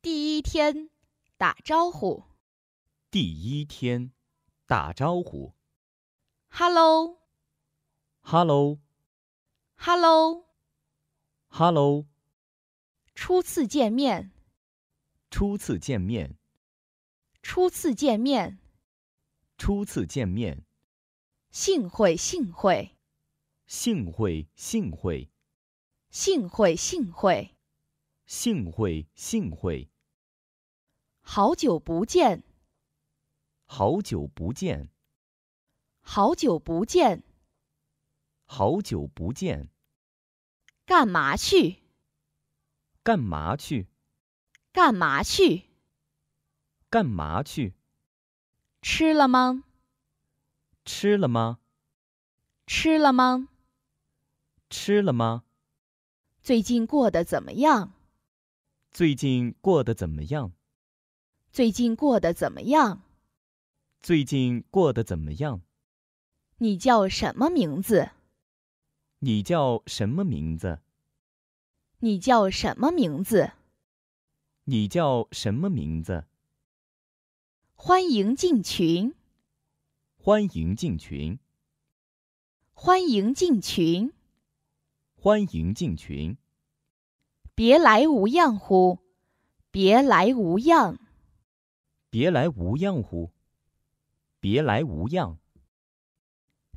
第一天，打招呼。第一天，打招呼。Hello。Hello。Hello。Hello。初次见面。初次见面。初次见面。初次见面。幸会，幸会。幸会，幸会。幸会，幸会。幸会，幸会。好久不见。好久不见。好久不见。好久不见。干嘛去？干嘛去？干嘛去？干嘛去？吃了吗？吃了吗？吃了吗？吃了吗？最近过得怎么样？最近过得怎么样？最近过得怎么样？最近过得怎么样？你叫什么名字？你叫什么名字？你叫什么名字？你叫什么名字？欢迎进群！欢迎进群！欢迎进群！欢迎进群！别来无恙乎？别来无恙。别来无恙乎？别来无恙。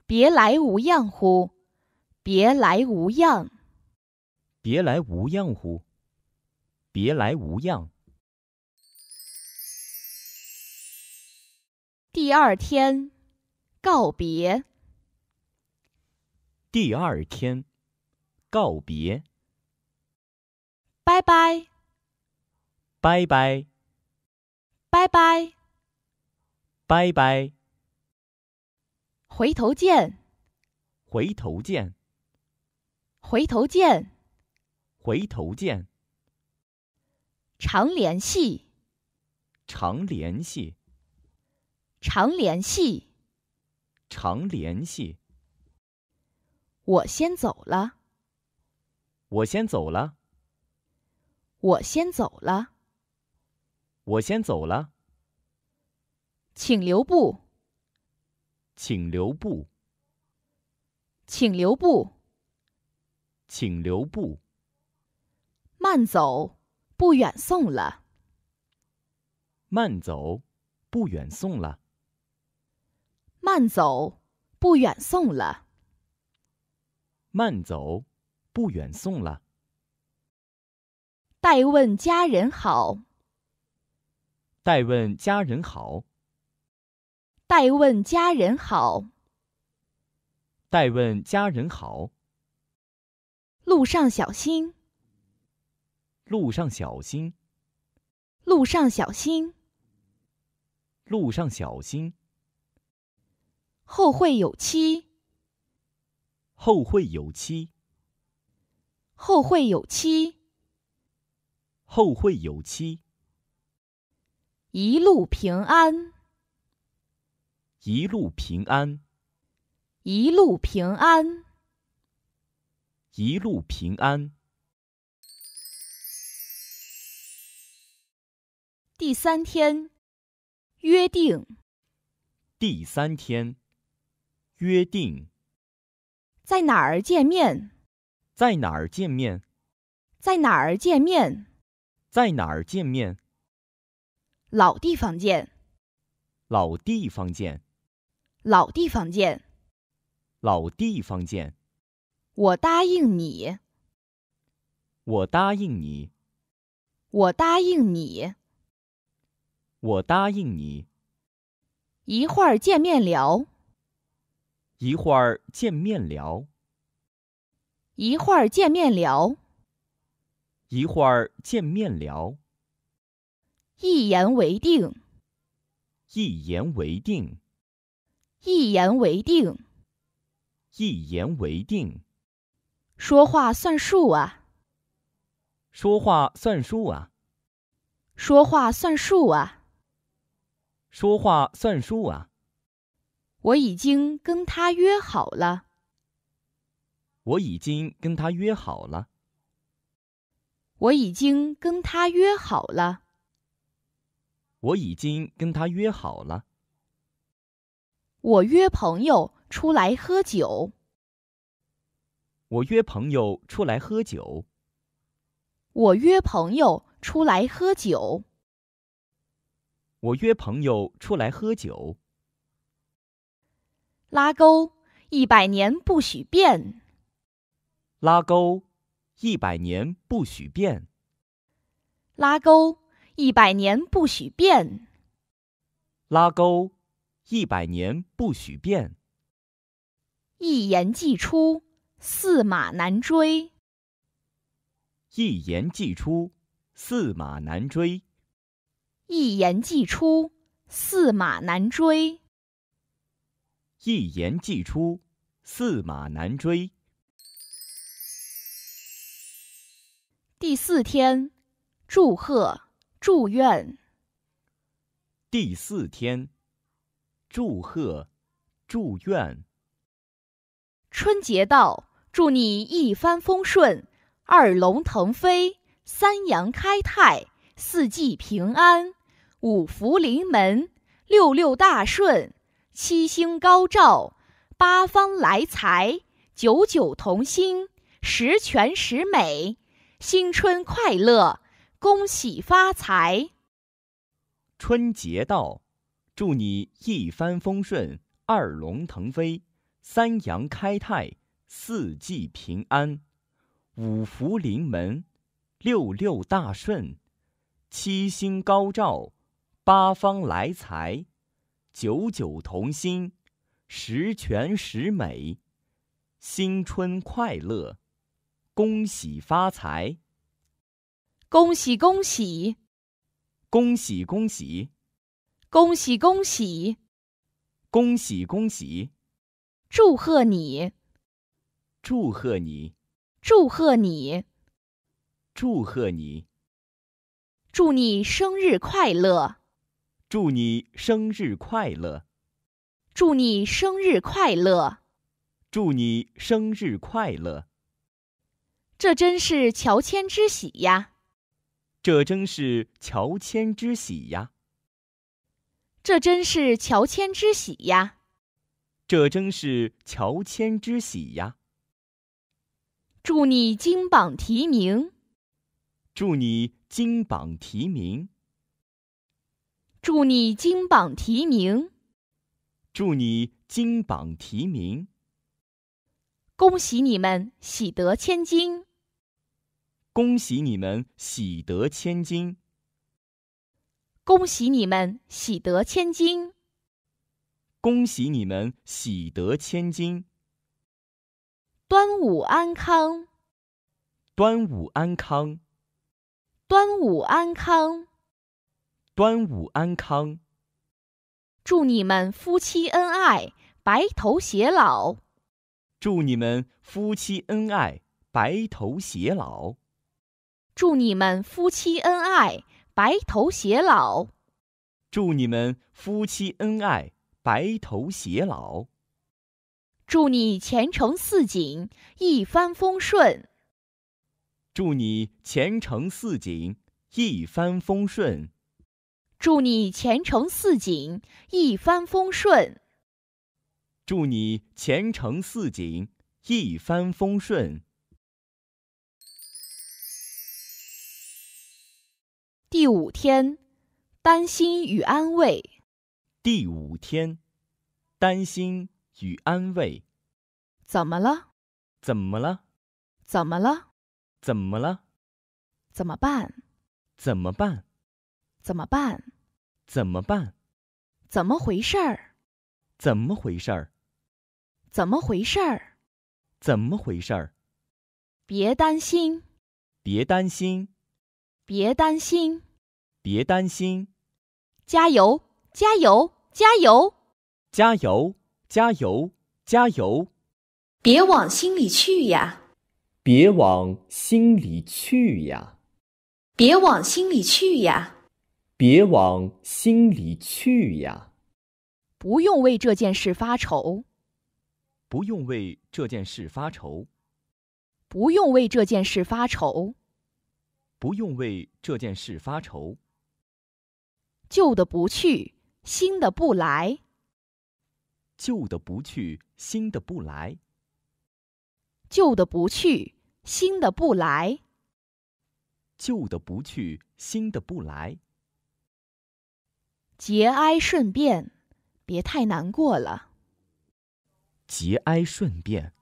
别来无恙乎？别来无恙。别来无恙乎？别来无恙。第二天，告别。第二天，告别。拜拜。拜拜。拜拜，拜拜。回头见，回头见，回头见，回头见。常联系，常联系，常联系，常联系。我先走了，我先走了，我先走了。我先走了，请留步，请留步，请留步，请留步。慢走，不远送了。慢走，不远送了。慢走，不远送了。慢走，不远送了。代问家人好。待问家人好。待问家人好。待问家人好。路上小心。路上小心。路上小心。路上小心。后会有期。后会有期。后会有期。后会有期。一路平安，一路平安，一路平安，一路平安。第三天约定，第三天约定，在哪儿见面？在哪儿见面？在哪儿见面？在哪儿见面？老地方见，老地方见，老地方见，老地方见。我答应你，我答应你，我答应你，我答应你。一会儿见面聊，一会儿见面聊，一会儿见面聊，一会儿见面聊。一言为定，一言为定，一言为定，一言为定。说话算数啊！说话算数啊！说话算数啊！说话算数啊！我已经跟他约好了。我已经跟他约好了。我已经跟他约好了。我已经跟他约好了。我约朋友出来喝酒。我约朋友出来喝酒。我约朋友出来喝酒。我约朋友出来喝酒。拉钩，一百年不许变。拉钩，一百年不许变。拉钩。一百年不许变。拉钩，一百年不许变。一言既出，驷马难追。一言既出，驷马难追。一言既出，驷马难追。一言既出，驷马难追。第四天，祝贺。祝愿。第四天，祝贺祝愿。春节到，祝你一帆风顺，二龙腾飞，三阳开泰，四季平安，五福临门，六六大顺，七星高照，八方来财，九九同心，十全十美，新春快乐。恭喜发财！春节到，祝你一帆风顺，二龙腾飞，三阳开泰，四季平安，五福临门，六六大顺，七星高照，八方来财，九九同心，十全十美，新春快乐，恭喜发财！恭喜恭喜，恭喜恭喜，恭喜恭喜，恭喜恭喜，祝贺你，祝贺你，祝贺你，祝贺你，祝你生日快乐，祝你生日快乐，祝你生日快乐，祝你生日快乐，这真是乔迁之喜呀！这真是乔迁之喜呀！这真是乔迁之喜呀！这真是乔迁之喜呀！祝你金榜题名！祝你金榜题名！祝你金榜题名！祝你金榜题名！恭喜你们喜得千金！恭喜你们喜得千金！恭喜你们喜得千金！恭喜你们喜得千金！端午安康！端午安康！端午安康！端午安康！祝你们夫妻恩爱，白头偕老！祝你们夫妻恩爱，白头偕老！祝你们夫妻恩爱，白头偕老。祝你们夫妻恩爱，白头偕老。祝你前程似锦，一帆风顺。祝你前程似锦，一帆风顺。祝你前程似锦，一帆风顺。祝你前程似锦，一帆风顺。第五天，担心与安慰。第五天，担心与安慰。怎么了？怎么了？怎么了？怎么了？怎么办？怎么办？怎么办？怎么办？怎么回事儿？怎么回事儿？怎么回事儿？怎么回事儿？别担心。别担心。别担心，别担心，加油，加油，加油，加油，加油，加油！别往心里去呀，别往心里去呀，别往心里去呀，别往心里去呀！不用为这件事发愁，不用为这件事发愁，不用为这件事发愁。不用为这件事发愁。旧的不去，新的不来。旧的不去，新的不来。旧的不去，新的不来。旧的不去，新的不来。节哀顺变，别太难过了。节哀顺变，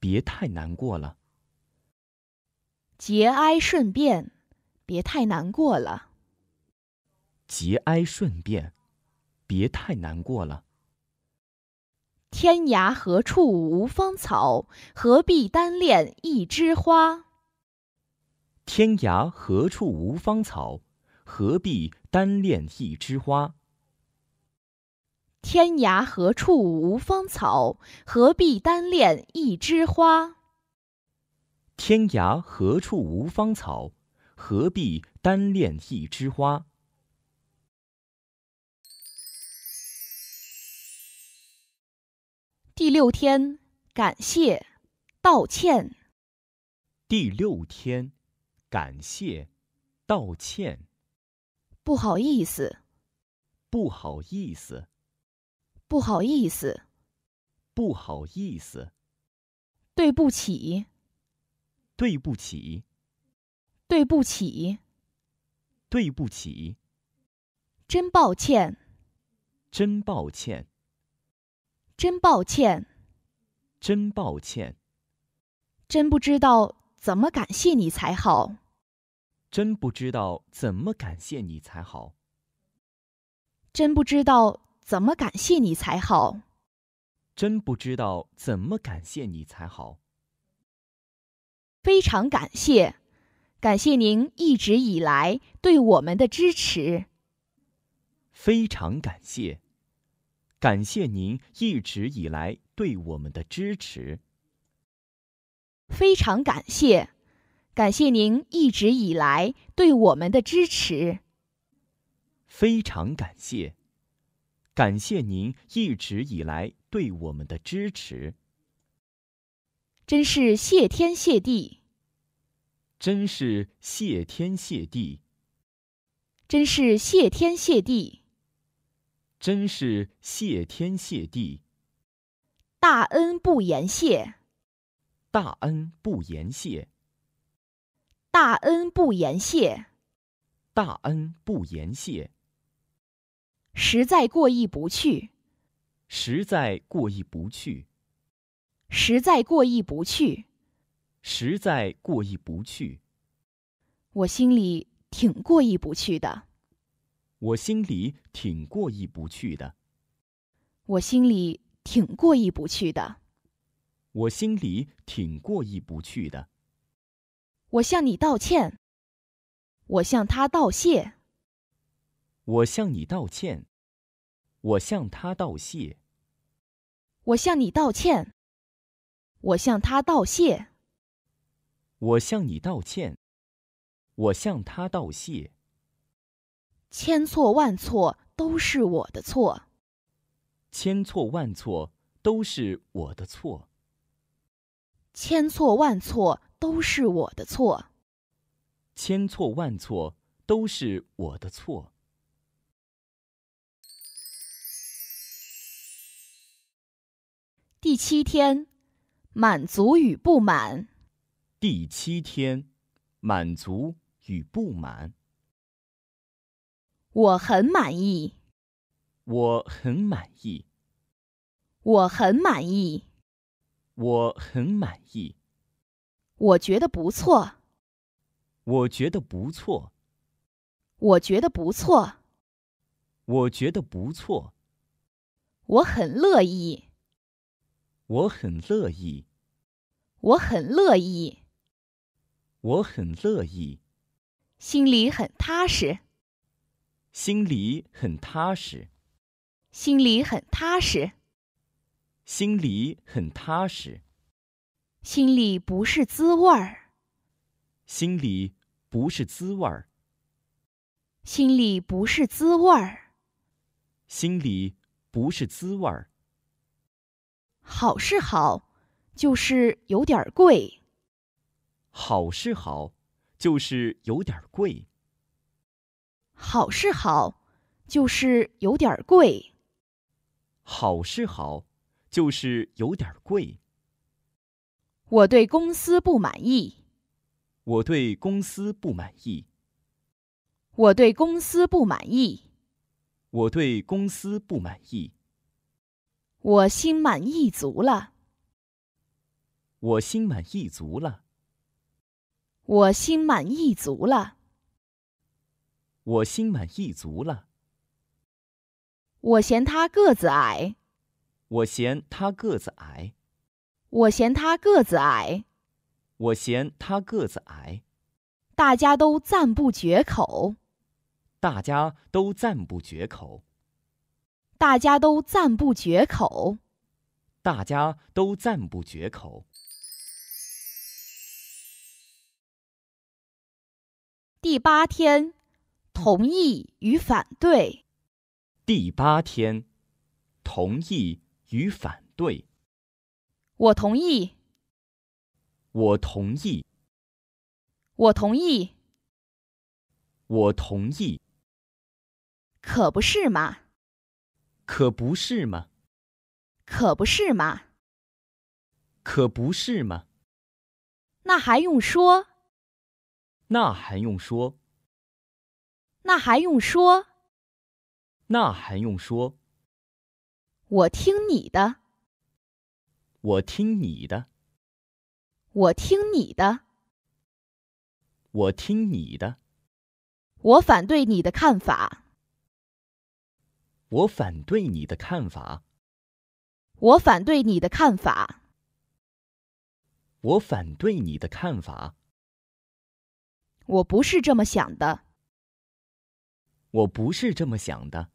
别太难过了。节哀顺变，别太难过了。节哀顺变，别太难过了。天涯何处无芳草？何必单恋一枝花？天涯何处无芳草？何必单恋一枝花？天涯何处无芳草？何必单恋一枝花？天涯何处无芳草，何必单恋一枝花。第六天，感谢，道歉。第六天，感谢，道歉。不好意思。不好意思。不好意思。不好意思。对不起。对不起，对不起，对不起，真抱歉，真抱歉，真抱歉，真抱歉，真不知道怎么感谢你才好，真不知道怎么感谢你才好，真不知道怎么感谢你才好，真不知道怎么感谢你才好。非常感谢，感谢您一直以来对我们的支持。非常感谢，感谢您一直以来对我们的支持。非常感谢，感谢您一直以来对我们的支持。非常感谢，感谢您一直以来对我们的支持。真是谢天谢地！真是谢天谢地！真是谢天谢地！真是谢天谢地！大恩不言谢，大恩不言谢，大恩不言谢，大恩不言谢。实在过意不去，实在过意不去。实在过意不去，实在过意不去，我心里挺过意不去的，我心里挺过意不去的，我心里挺过意不去的，我心里挺过意不去的，我向你道歉，我向他道谢，我向你道歉，我向他道谢，我向你道歉。我向他道谢。我向你道歉。我向他道谢。千错万错都是我的错。千错万错都是我的错。千错万错都是我的错。千错万错都是我的错。第七天。满足与不满。第七天，满足与不满。我很满意。我很满意。我很满意。我很满意。我觉得不错。我觉得不错。我觉得不错。我觉得不错。我很乐意。我很乐意，我很乐意，我很乐意，心里很踏实，心里很踏实，心里很踏实，心里很踏实，心里不是滋味儿，心里不是滋味儿，心里不是滋味儿，心里不是滋味儿。好是好，就是有点贵。好是好，就是有点贵。好是好，就是有点贵。好是好，就是有点贵。我对公司不满意。我对公司不满意。我对公司不满意。我对公司不满意。我心满意足了。我心满意足了。我心满意足了。我心满意足了。我嫌他个子矮。我嫌他个子矮。我嫌他个子矮。我嫌他个子矮。大家都赞不绝口。大家都赞不绝口。大家都赞不绝口。大家都赞不绝口。第八天，同意与反对。第八天，同意与反对。我同意。我同意。我同意。我同意。可不是嘛。可不是嘛！可不是嘛！可不是嘛！那还用说？那还用说？那还用说？那还用说？我听你的。我听你的。我听你的。我听你的。我反对你的看法。我反对你的看法。我反对你的看法。我反对你的看法。我不是这么想的。我不是这么想的。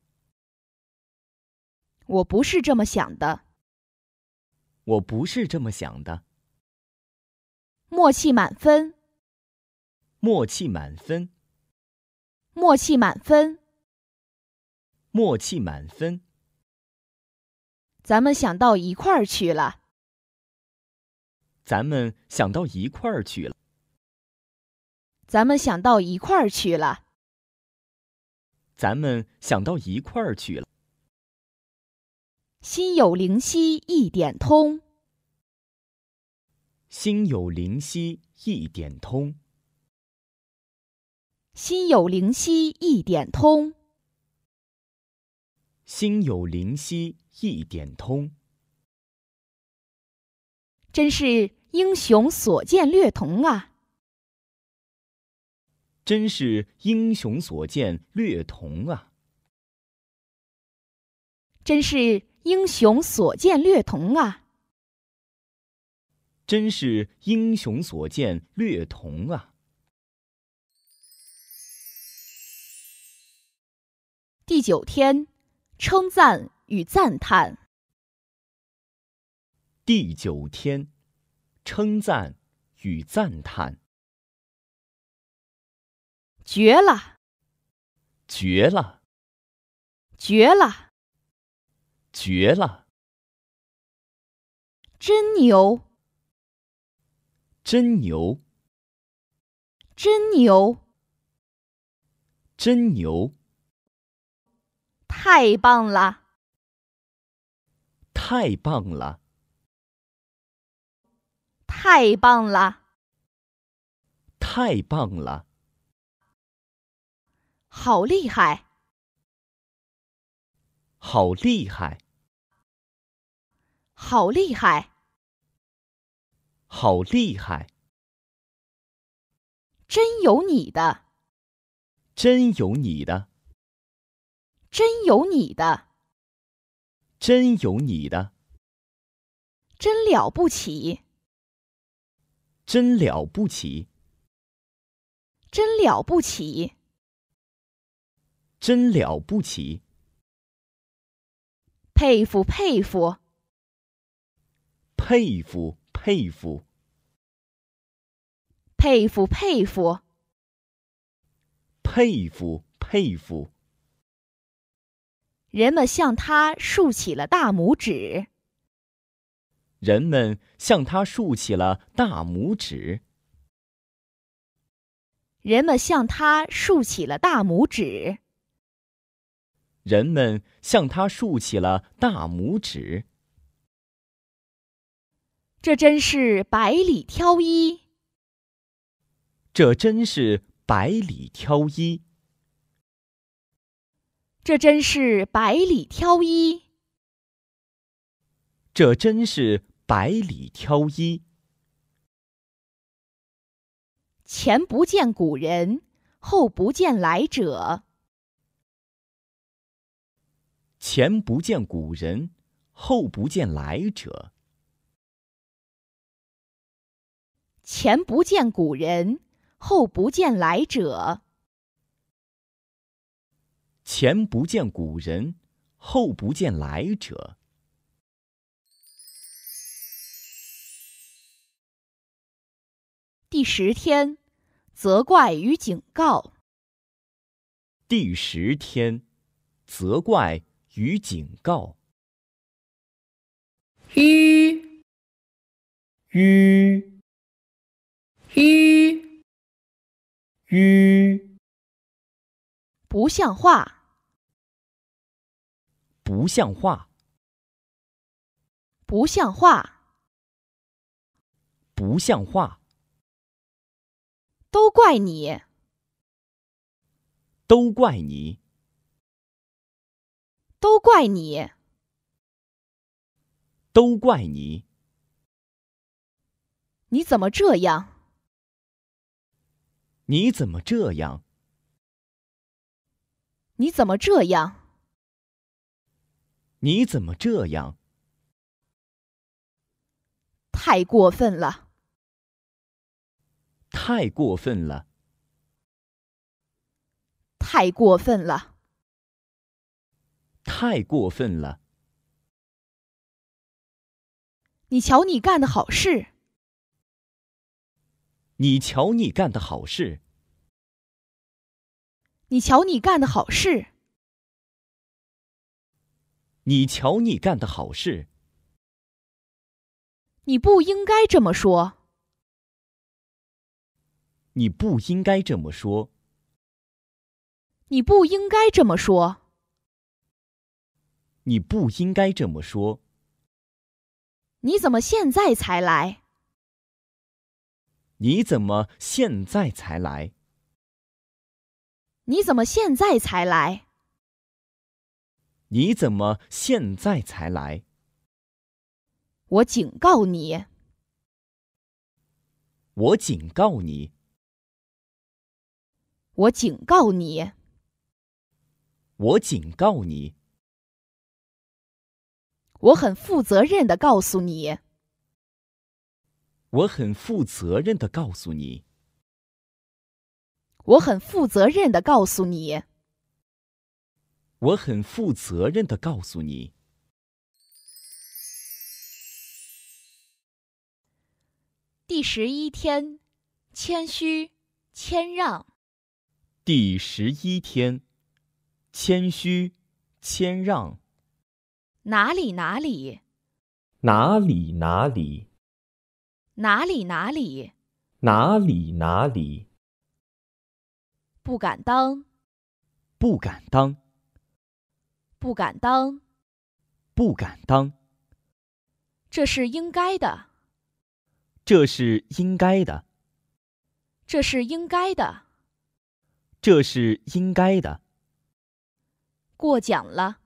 我不是这么想的。我不是这么想的。默契满分。默契满分。默契满分。默契满分，咱们想到一块儿去了。咱们想到一块儿去了。咱们想到一块儿去了。咱们想到一块儿去了。心有灵犀一点通。心有灵犀一点通。心有灵犀一点通。心有灵犀一点通，真是英雄所见略同啊！真是英雄所见略同啊！真是英雄所见略同啊！真是英雄所见略同啊！第九天。称赞与赞叹。第九天，称赞与赞叹。绝了！绝了！绝了！绝了！真牛！真牛！真牛！真牛！太棒了！太棒了！太棒了！太棒了！好厉害！好厉害！好厉害！好厉害！真有你的！真有你的！真有你的！真有你的！真了不起！真了不起！真了不起！真了不起！佩服佩服！佩服佩服！佩服佩服！佩服佩服！人们向他竖起了大拇指。人们向他竖起了大拇指。人们向他竖起了大拇指。人们向他竖起了大拇指。这真是百里挑一。这真是百里挑一。这真是百里挑一。这真是百里挑一。前不见古人，后不见来者。前不见古人，后不见来者。前不见古人，后不见来者。前不见古人，后不见来者。第十天，责怪与警告。第十天，责怪与警告。吁吁吁吁，不像话。不像话！不像话！不像话！都怪你！都怪你！都怪你！都怪你！你怎么这样？你怎么这样？你怎么这样？你怎么这样？太过分了！太过分了！太过分了！太过分了！你瞧，你干的好事！你瞧，你干的好事！你瞧，你干的好事！你瞧，你干的好事！你不应该这么说。你不应该这么说。你不应该这么说。你不应该这么说。你怎么现在才来？你怎么现在才来？你怎么现在才来？你怎么现在才来？我警告你！我警告你！我警告你！我警告你！我很负责任的告诉你。我很负责任的告诉你。我很负责任的告诉你。我很负责任的告诉你，第十一天，谦虚谦让。第十一天，谦虚谦让。哪里哪里？哪里哪里？哪里哪里？哪里哪里？不敢当，不敢当。不敢当，不敢当。这是应该的，这是应该的，这是应该的，这是应该的。过奖了，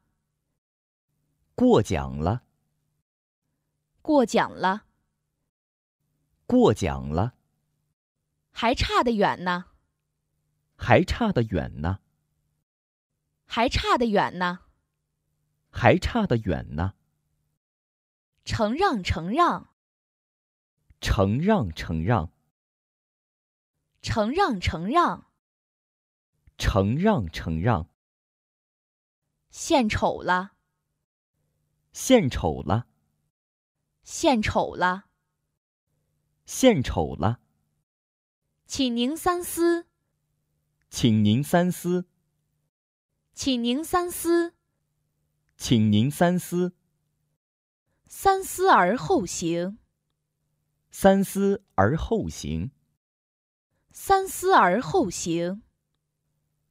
过奖了，过奖了，过奖了。还差得远呢，还差得远呢，还差得远呢。还差得远呢。承让，承让。承让，承让。承让，承让。承让，承让。献丑了。献丑了。献丑了。献丑了。请您三思。请您三思。请您三思。请您三思，三思而后行，三思而后行，三思而后行，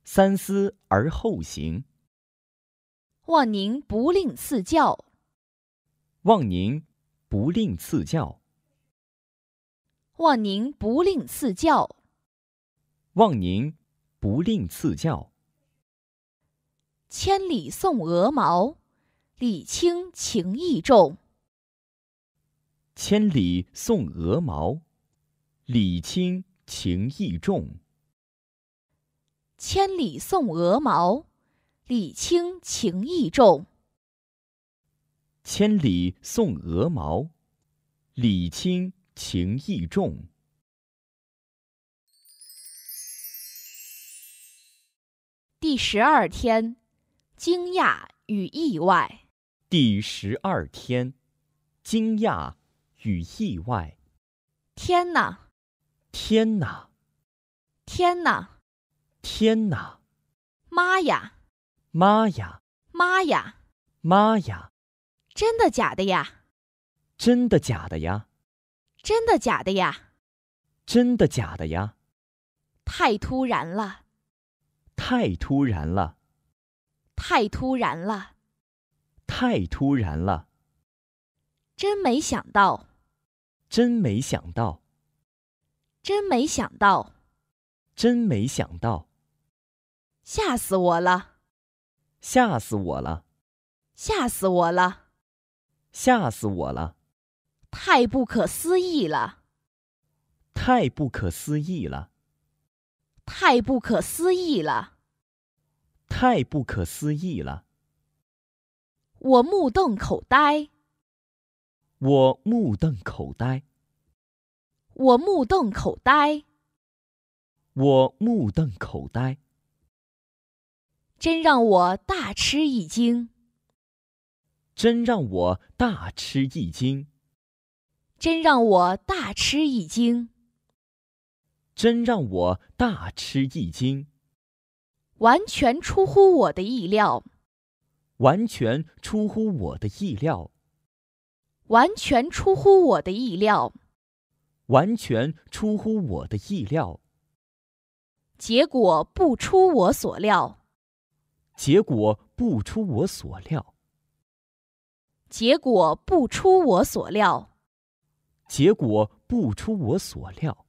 三思而后行。望您不吝赐教，望您不吝赐教，望您不吝赐教，望您不吝赐教。千里送鹅毛。礼轻情意重，千里送鹅毛，礼轻情意重。千里送鹅毛，礼轻情意重。千里送鹅毛，礼轻情意重。第十二天，惊讶与意外。第十二天，惊讶与意外。天哪！天哪！天哪！天哪！妈呀！妈呀！妈呀！妈呀！真的假的呀？真的假的呀？真的假的呀？真的假的呀？太突然了！太突然了！太突然了！太突然了！真没想到，真没想到，真没想到，真没想到！吓死我了！吓死我了！吓死我了！吓死我了！太不可思议了！太不可思议了！太不可思议了！太不可思议了！我目瞪口呆，我目瞪口呆，我目瞪口呆，我目瞪口呆，真让我大吃一惊，真让我大吃一惊，真让我大吃一惊，真让我大吃一惊，完全出乎我的意料。完全出乎我的意料。完全出乎我的意料。完全出乎我的意料。结果不出我所料。结果不出我所料。结果不出我所料。结果不出我所料。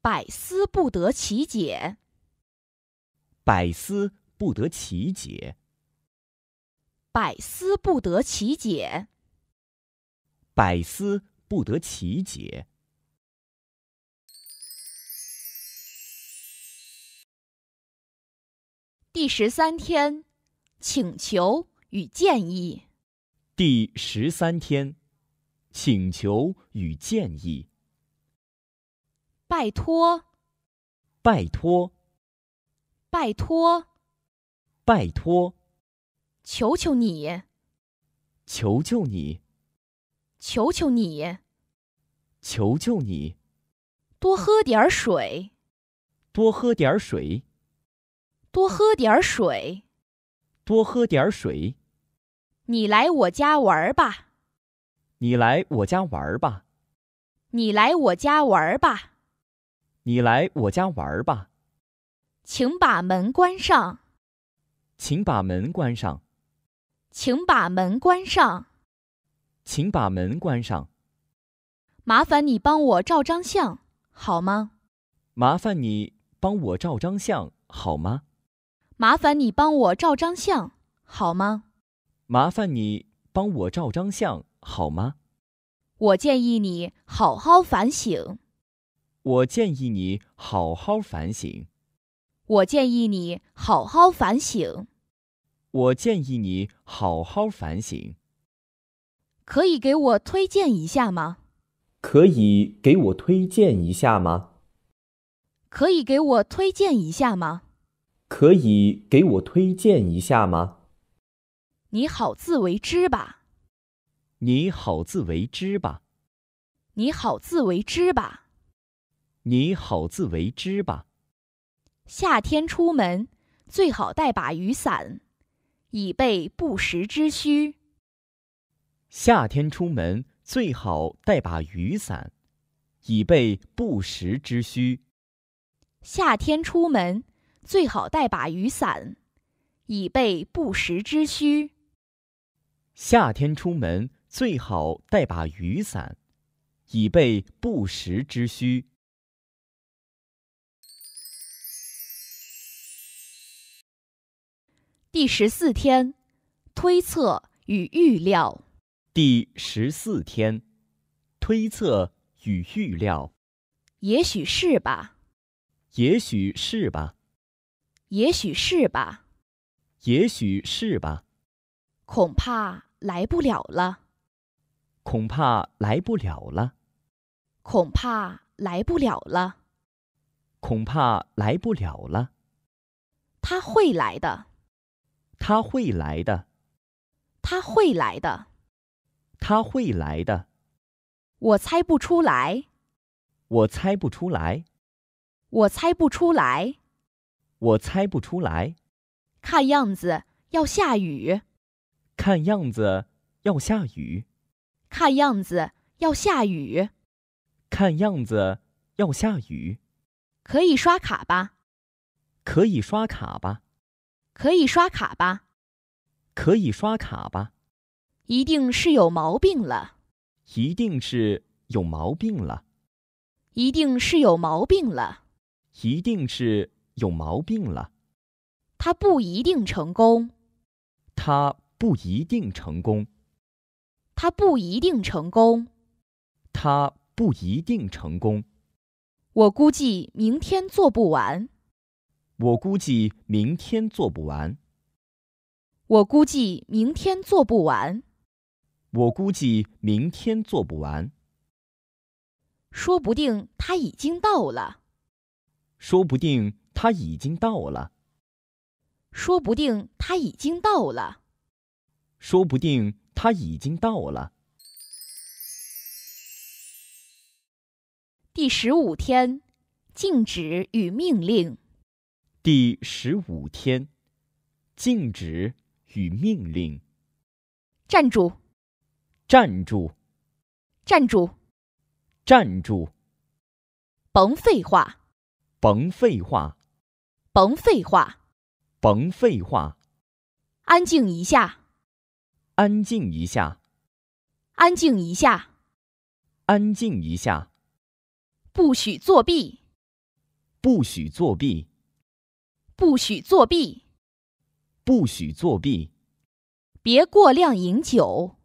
百思不得其解。百思不得其解。百思不得其解，百思不得其解。第十三天，请求与建议。第十三天，请求与建议。拜托，拜托，拜托，拜托。求求你！求求你！求求你！求求你！多喝点儿水！多喝点儿水！多喝点儿水！多喝点儿水！你来我家玩儿吧！你来我家玩儿吧！你来我家玩儿吧！你来我家玩儿吧！请把门关上！请把门关上！请把门关上。请把门关上。麻烦你帮我照张相，好吗？麻烦你帮我照张相，好吗？麻烦你帮我照张相，好吗？麻烦你帮我照张相，好吗？我建议你好好反省。我建议你好好反省。我建议你好好反省。我建议你好好反省。可以给我推荐一下吗？可以给我推荐一下吗？可以给我推荐一下吗？可以给我推荐一下吗？你好自为之吧。你好自为之吧。你好自为之吧。你好自为之吧。夏天出门最好带把雨伞。以备不时之需。夏天出门最好带把雨伞，以备不时之需。夏天出门最好带把雨伞，以备不时之需。夏天出门最好带把雨伞，以备不时之需。第十四天，推测与预料。第十四天，推测与预料。也许是吧。也许是吧。也许是吧。也许是吧。恐怕来不了了。恐怕来不了了。恐怕来不了了。恐怕来不了了。他会来的。他会来的，他会来的，他会来的。我猜不出来，我猜不出来，我猜不出来，我猜不出来。看样子要下雨，看样子要下雨，看样子要下雨，看样子要下雨。可以刷卡吧？可以刷卡吧。可以刷卡吧？可以刷卡吧？一定是有毛病了！一定是有毛病了！一定是有毛病了！一定是有毛病了！他不一定成功。他不一定成功。他不一定成功。他不一定成功。我估计明天做不完。我估计明天做不完。我估计明天做不完。我估计明天做不完。说不定他已经到了。说不定他已经到了。说不定他已经到了。说不定他已经到了。第十五天，禁止与命令。第十五天，禁止与命令。站住！站住！站住！站住！甭废话！甭废话！甭废话！甭废话！安静一下！安静一下！安静一下！安静一下！不许作弊！不许作弊！不许作弊！不许作弊！别过量饮酒！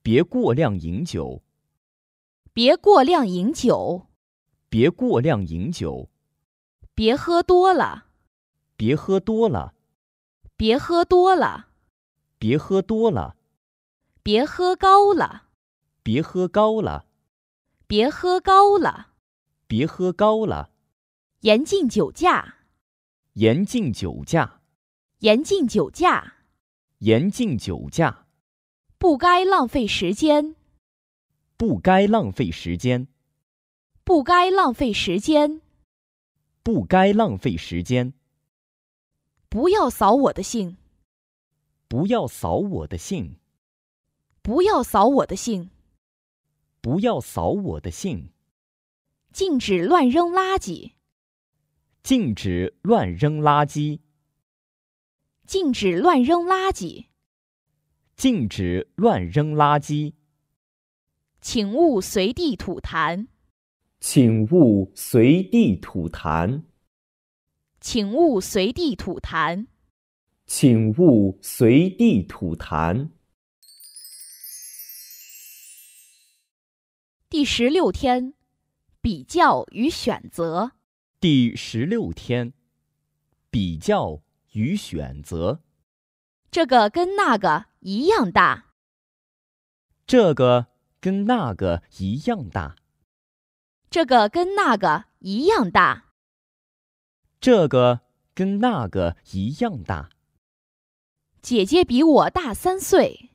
别过量饮酒！别过量饮酒！别过量饮酒！别喝多了！别喝多了！别喝多了！别喝多了！别喝高了！别喝高了！别喝高了！别喝高了！严禁酒驾！严禁酒驾，严禁酒驾，严禁酒驾。不该浪费时间，不该浪费时间，不该浪费时间，不该浪费时间。不要扫我的兴，不要扫我的兴，不要扫我的兴，不要扫我的兴。禁止乱扔垃圾。禁止乱扔垃圾。禁止乱扔垃圾。禁止乱扔垃圾。请勿随地吐痰。请勿随地吐痰。请勿随地吐痰。请勿随地吐痰。第十六天，比较与选择。第十六天，比较与选择。这个跟那个一样大。这个跟那个一样大。这个跟那个一样大。这个跟那个一样大。姐姐比我大三岁。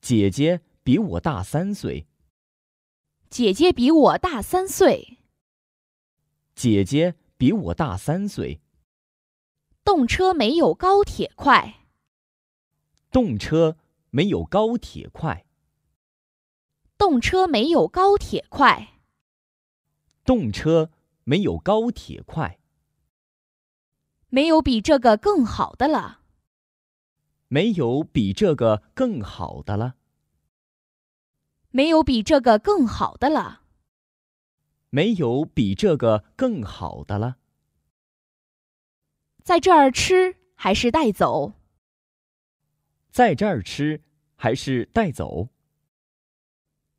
姐姐比我大三岁。姐姐比我大三岁。姐姐比我大三岁。动车没有高铁快。动车没有高铁快。动车没有高铁快。动车没有高铁快。没有比这个更好的了。没有比这个更好的了。没有比这个更好的了。没有比这个更好的了。在这儿吃还是带走？在这儿吃还是带走？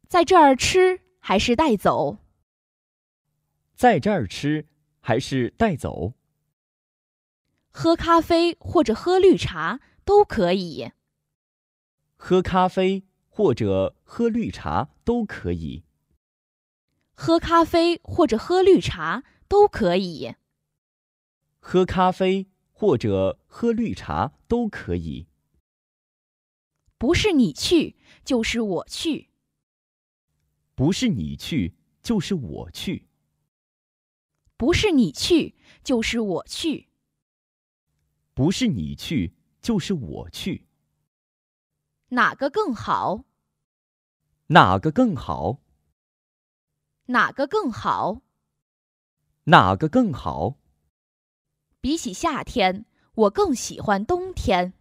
在这儿吃还是带走？在这儿吃还是带走？喝咖啡或者喝绿茶都可以。喝咖啡或者喝绿茶都可以。喝咖啡或者喝绿茶都可以。喝咖啡或者喝绿茶都可以。不是你去就是我去。不是你去就是我去。不是你去就是我去。不是你去就是我去。哪个更好？哪个更好？哪个更好？哪个更好？比起夏天，我更喜欢冬天。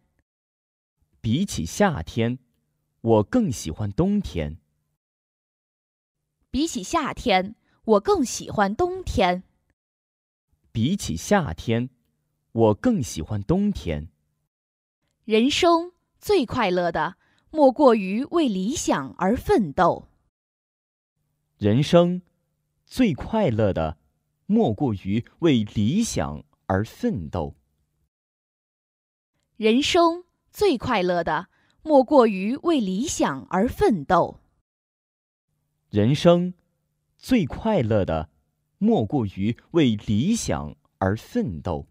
比起夏天，我更喜欢冬天。比起夏天，我更喜欢冬天。比起夏天，我更喜欢冬天。人生最快乐的，莫过于为理想而奋斗。人生最快乐的，莫过于为理想而奋斗。人生最快乐的，莫过于为理想而奋斗。人生最快乐的，莫过于为理想而奋斗。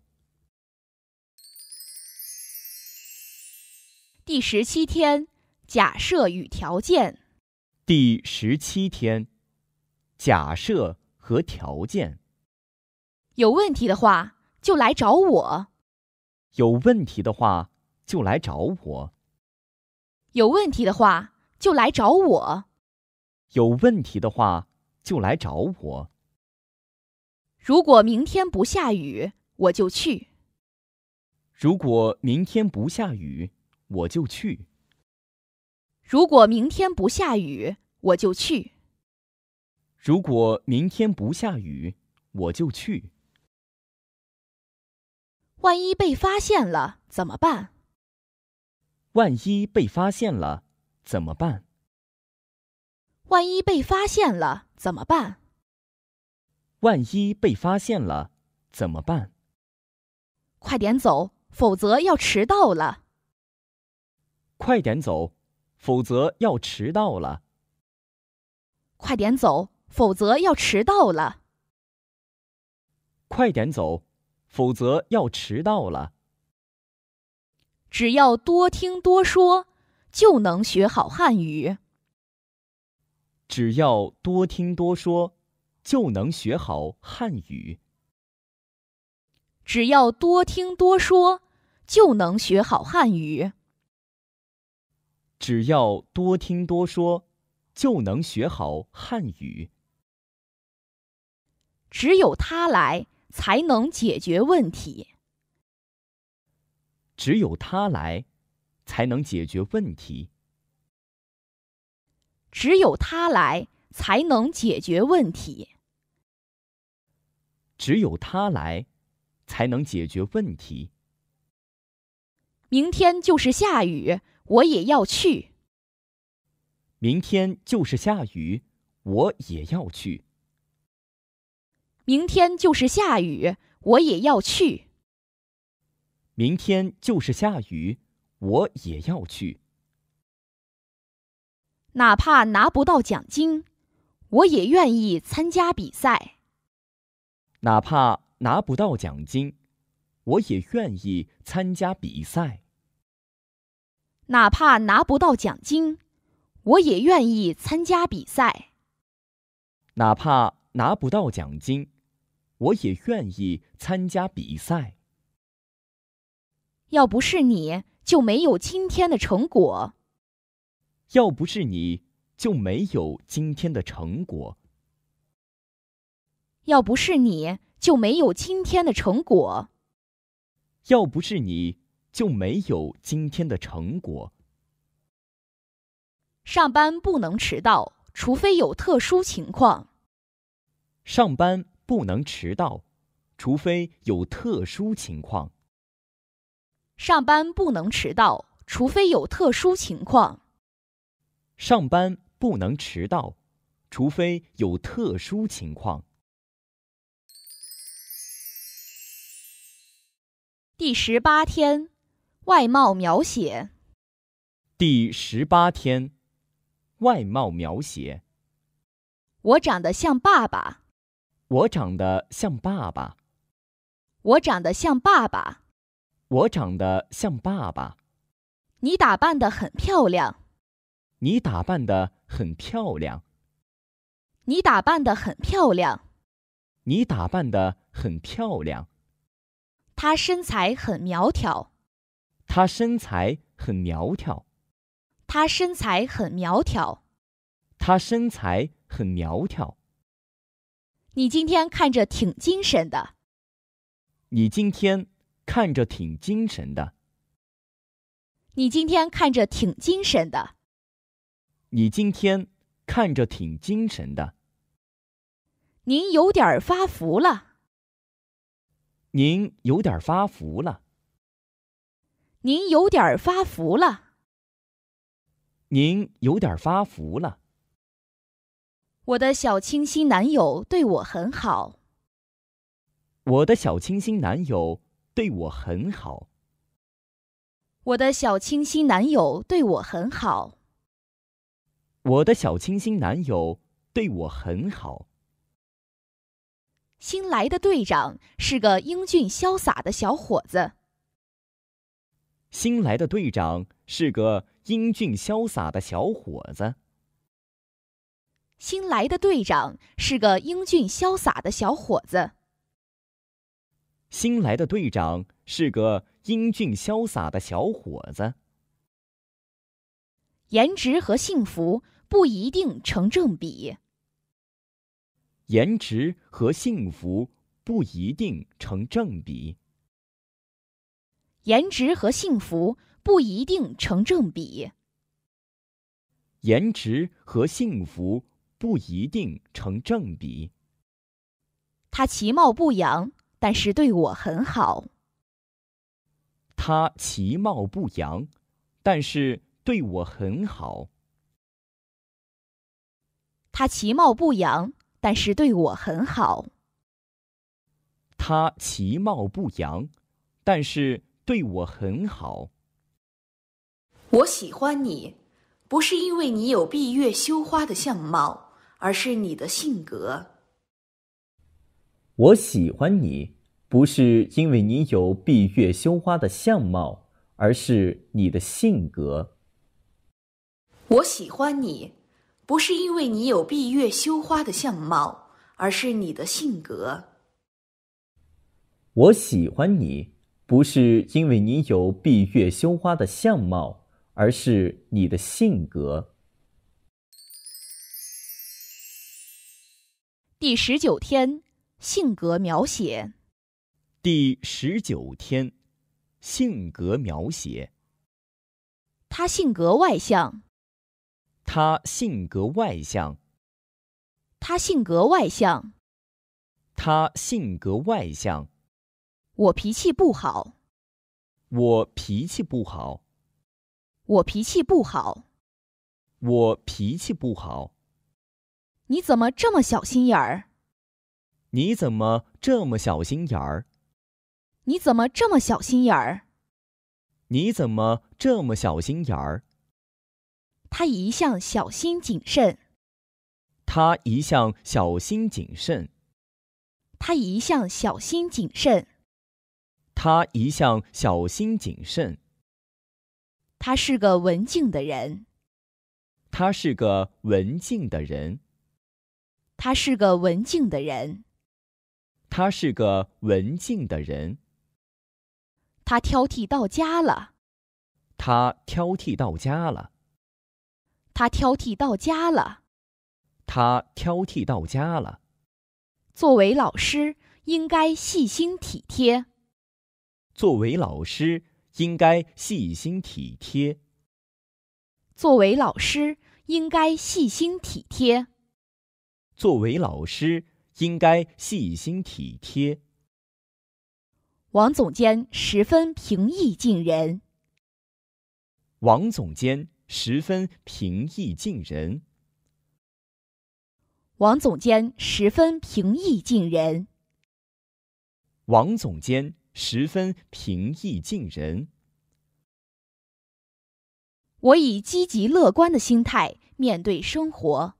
第十七天，假设与条件。第十七天。假设和条件。有问题的话就来找我。有问题的话就来找我。有问题的话就来找我。有问题的话就来找我。如果明天不下雨，我就去。如果明天不下雨，我就去。如果明天不下雨，我就去。如果明天不下雨，我就去。万一被发现了怎么办？万一被发现了怎么办？万一被发现了怎么办？万一被发现了怎么办？快点走，否则要迟到了。快点走，否则要迟到了。快点走。否则要迟到了。快点走，否则要迟到了。只要多听多说，就能学好汉语。只要多听多说，就能学好汉语。只要多听多说，就能学好汉语。只要多听多说，就能学好汉语。只有他来才能解决问题。只有他来才能解决问题。只有他来才能解决问题。只有他来才能解决问题。明天就是下雨，我也要去。明天就是下雨，我也要去。明天就是下雨，我也要去。明天就是下雨，我也要去。哪怕拿不到奖金，我也愿意参加比赛。哪怕拿不到奖金，我也愿意参加比赛。哪怕拿不到奖金，我也愿意参加比赛。哪怕拿不到奖金。我也愿意参加比赛。要不是你就没有今天的成果。要不是你就没有今天的成果。要不是你就没有今天的成果。要不是你就没有今天的成果。上班不能迟到，除非有特殊情况。上班。不能迟到，除非有特殊情况。上班不能迟到，除非有特殊情况。上班不能迟到，除非有特殊情况。第十八天，外貌描写。第十八天，外貌描写。我长得像爸爸。我长得像爸爸。我长得像爸爸。我长得像爸爸。你打扮的很漂亮。你打扮的很漂亮。你打扮的很漂亮。你打扮的很漂亮。他身材很苗条。他身材很苗条。他身材很苗条。他身材很苗条。你今天看着挺精神的。你今天看着挺精神的。你今天看着挺精神的。你今天看着挺精神的。您有点发福了。您有点发福了。您有点发福了。您有点发福了。我的小清新男友对我很好。我的小清新男友对我很好。我的小清新男友对我很好。我的小清新男友对我很好。新来的队长是个英俊潇洒的小伙子。新来的队长是个英俊潇洒的小伙子。新来的队长是个英俊潇洒的小伙子。新来的队长是个英俊潇洒的小伙子。颜值和幸福不一定成正比。颜值和幸福不一定成正比。颜值和幸福不一定成正比。颜值和幸福。不一定成正比。他其貌不扬，但是对我很好。他其貌不扬，但是对我很好。他其貌不扬，但是对我很好。他其貌不扬，但是对我很好。我喜欢你，不是因为你有闭月羞花的相貌。而是你的性格。我喜欢你，不是因为你有闭月羞花的相貌，而是你的性格。我喜欢你，不是因为你有闭月羞花的相貌，而是你的性格。我喜欢你，不是因为你有闭月羞花的相貌，而是你的性格。第十九天，性格描写。第十九天，性格描写。他性格外向。他性格外向。他性格外向。他性格外向。我脾气不好。我脾气不好。我脾气不好。我脾气不好。你怎么这么小心眼儿？你怎么这么小心眼儿？你怎么这么小心眼儿？你怎么这么小心眼儿？他一向小心谨慎。他一向小心谨慎。他一向小心谨慎。他一向小心谨慎。他是个文静的人。他是个文静的人。他是个文静的人。他是个文静的人。他挑剔到家了。他挑剔到家了。他挑剔到家了。他挑剔到家了。作为老师，应该细心体贴。作为老师，应该细心体贴。作为老师，应该细心体贴。作为老师，应该细心体贴。王总监十分平易近人。王总监十分平易近人。王总监十分平易近人。王总监十分平易近人。我以积极乐观的心态面对生活。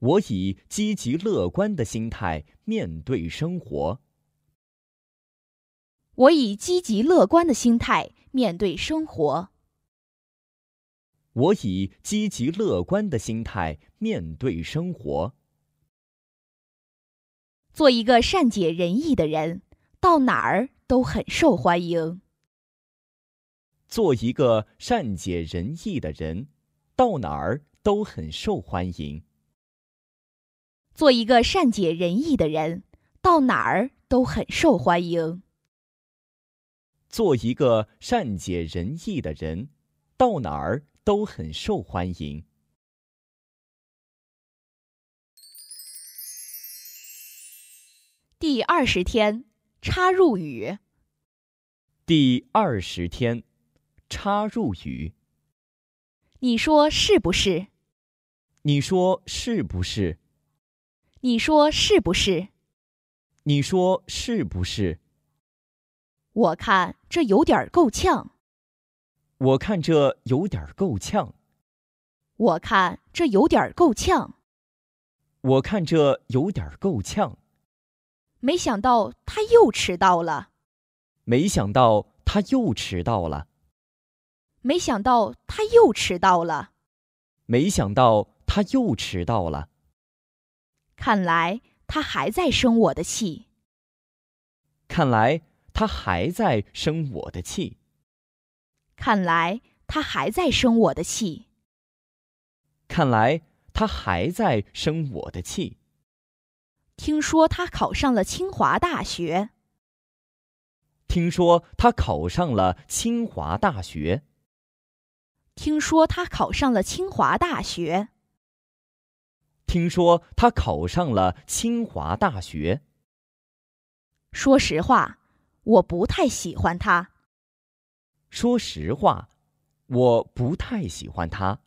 我以积极乐观的心态面对生活。我以积极乐观的心态面对生活。我以积极乐观的心态面对生活。做一个善解人意的人，到哪儿都很受欢迎。做一个善解人意的人，到哪儿都很受欢迎。做一个善解人意的人，到哪儿都很受欢迎。做一个善解人意的人，到哪儿都很受欢迎。第二十天，插入语。第二十天，插入语。你说是不是？你说是不是？你说是不是？你说是不是？我看这有点够呛。我看这有点够呛。我看这有点够呛。我看这有点够呛。没想到他又迟到了。没想到他又迟到了。没想到他又迟到了。没想到他又迟到了。看来他还在生我的气。看来他还在生我的气。看来他还在生我的气。看来他还在生我的气。听说他考上了清华大学。听说他考上了清华大学。听说他考上了清华大学。听说他考上了清华大学。说实话，我不太喜欢他。说实话，我不太喜欢他。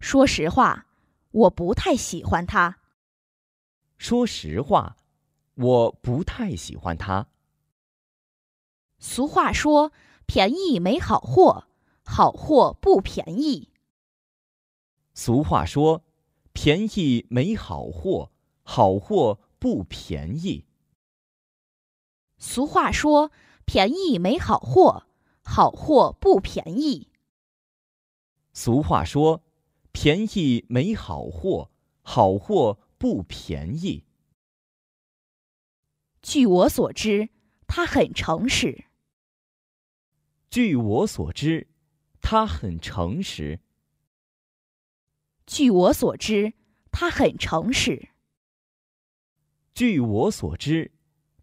说实话，我不太喜欢他。说实话，我不太喜欢他。俗话说，便宜没好货，好货不便宜。俗话说。便宜没好货，好货不便宜。俗话说：“便宜没好货，好货不便宜。”俗话说：“便宜没好货，好货不便宜。”据我所知，他很诚实。据我所知，他很诚实。据我所知，他很诚实。据我所知，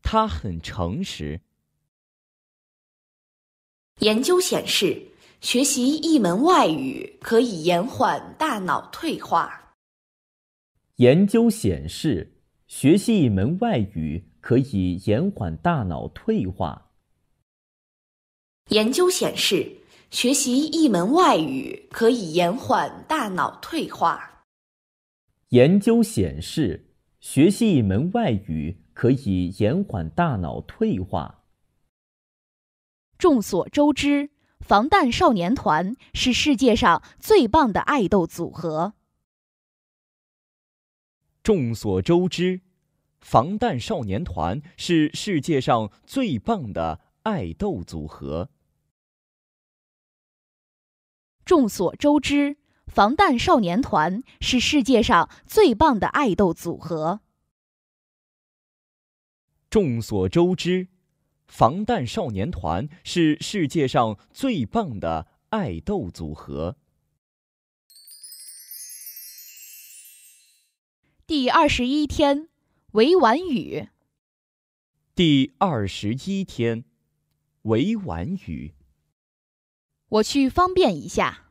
他很诚实。研究显示，学习一门外语可以延缓大脑退化。研究显示，学习一门外语可以延缓大脑退化。研究显示。学习一门外语可以延缓大脑退化。研究显示，学习一门外语可以延缓大脑退化。众所周知，防弹少年团是世界上最棒的爱豆组合。众所周知，防弹少年团是世界上最棒的爱豆组合。众所周知，防弹少年团是世界上最棒的爱豆组合。众所周知，防弹少年团是世界上最棒的爱豆组合。第二十一天，委婉语。第二十一天，委婉语。我去方便一下。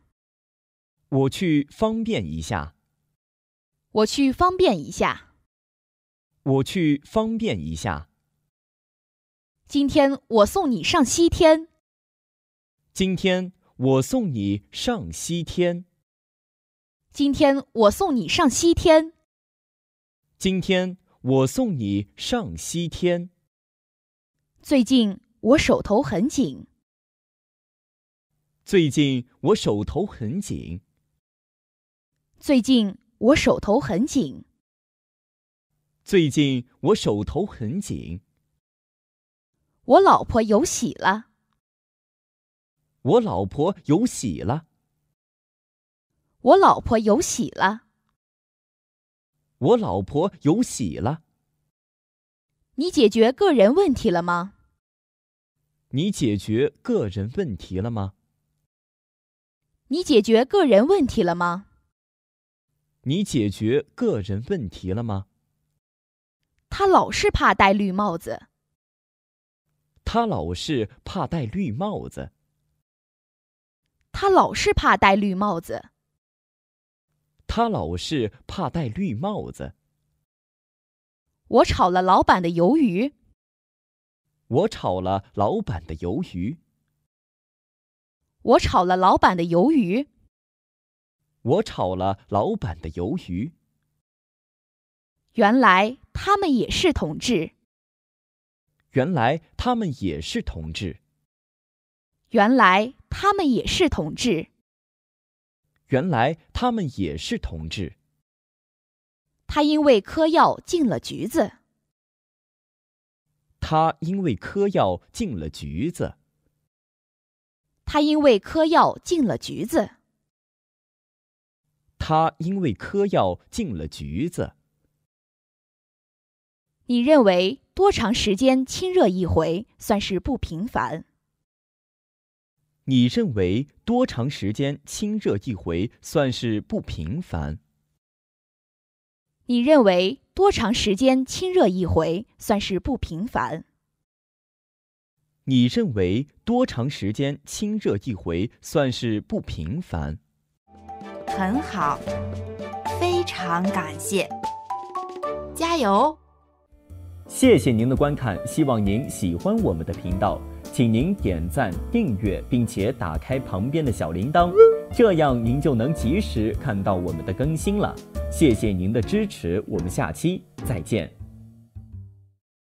我去方便一下。我去方便一下。我去方便一下。今天我送你上西天。今天我送你上西天。今天我送你上西天。今天我送你上西天。最近我手头很紧。最近我手头很紧。最近我手头很紧。最近我手头很紧。我老婆有喜了。我老婆有喜了。我老婆有喜了。我老婆有喜了。你解决个人问题了吗？你解决个人问题了吗？你解决个人问题了吗？你解决个人问题了吗？他老是怕戴绿帽子。他老是怕戴绿帽子。他老是怕戴绿帽子。他老是怕戴绿帽子。我炒了老板的鱿鱼。我炒了老板的鱿鱼。我炒了老板的鱿鱼。我炒了老板的鱿鱼。原来他们也是同志。原来他们也是同志。原来他们也是同志。原来他们也是同志。他因为嗑药进了局子。他因为嗑药进了局子。他因为嗑药进了局子。他因为嗑药进了局子。你认为多长时间亲热一回算是不频繁？你认为多长时间亲热一回算是不频繁？你认为多长时间亲热一回算是不频繁？你认为多长时间亲热一回算是不频繁？很好，非常感谢，加油！谢谢您的观看，希望您喜欢我们的频道，请您点赞、订阅，并且打开旁边的小铃铛，这样您就能及时看到我们的更新了。谢谢您的支持，我们下期再见。